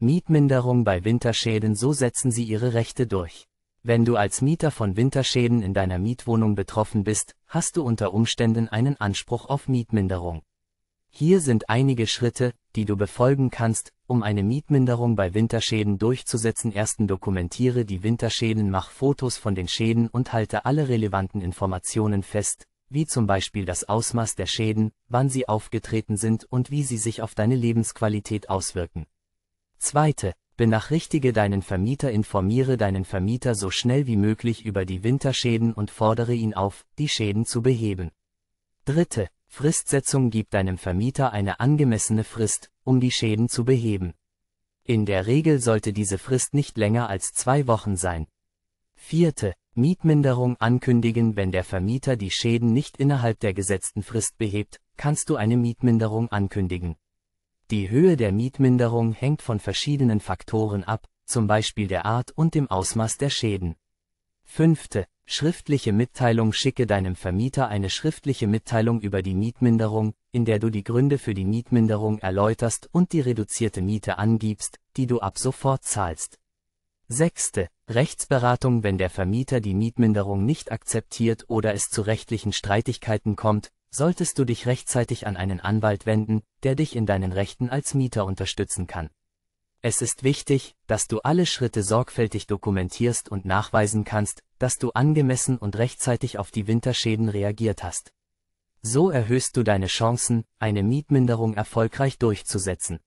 Mietminderung bei Winterschäden So setzen Sie Ihre Rechte durch. Wenn du als Mieter von Winterschäden in deiner Mietwohnung betroffen bist, hast du unter Umständen einen Anspruch auf Mietminderung. Hier sind einige Schritte, die du befolgen kannst, um eine Mietminderung bei Winterschäden durchzusetzen. Ersten dokumentiere die Winterschäden, mach Fotos von den Schäden und halte alle relevanten Informationen fest, wie zum Beispiel das Ausmaß der Schäden, wann sie aufgetreten sind und wie sie sich auf deine Lebensqualität auswirken. Zweite, benachrichtige deinen Vermieter Informiere deinen Vermieter so schnell wie möglich über die Winterschäden und fordere ihn auf, die Schäden zu beheben. Dritte, Fristsetzung gibt deinem Vermieter eine angemessene Frist, um die Schäden zu beheben. In der Regel sollte diese Frist nicht länger als zwei Wochen sein. Vierte, Mietminderung ankündigen Wenn der Vermieter die Schäden nicht innerhalb der gesetzten Frist behebt, kannst du eine Mietminderung ankündigen. Die Höhe der Mietminderung hängt von verschiedenen Faktoren ab, zum Beispiel der Art und dem Ausmaß der Schäden. Fünfte, schriftliche Mitteilung Schicke deinem Vermieter eine schriftliche Mitteilung über die Mietminderung, in der du die Gründe für die Mietminderung erläuterst und die reduzierte Miete angibst, die du ab sofort zahlst. Sechste, Rechtsberatung Wenn der Vermieter die Mietminderung nicht akzeptiert oder es zu rechtlichen Streitigkeiten kommt, solltest du dich rechtzeitig an einen Anwalt wenden, der dich in deinen Rechten als Mieter unterstützen kann. Es ist wichtig, dass du alle Schritte sorgfältig dokumentierst und nachweisen kannst, dass du angemessen und rechtzeitig auf die Winterschäden reagiert hast. So erhöhst du deine Chancen, eine Mietminderung erfolgreich durchzusetzen.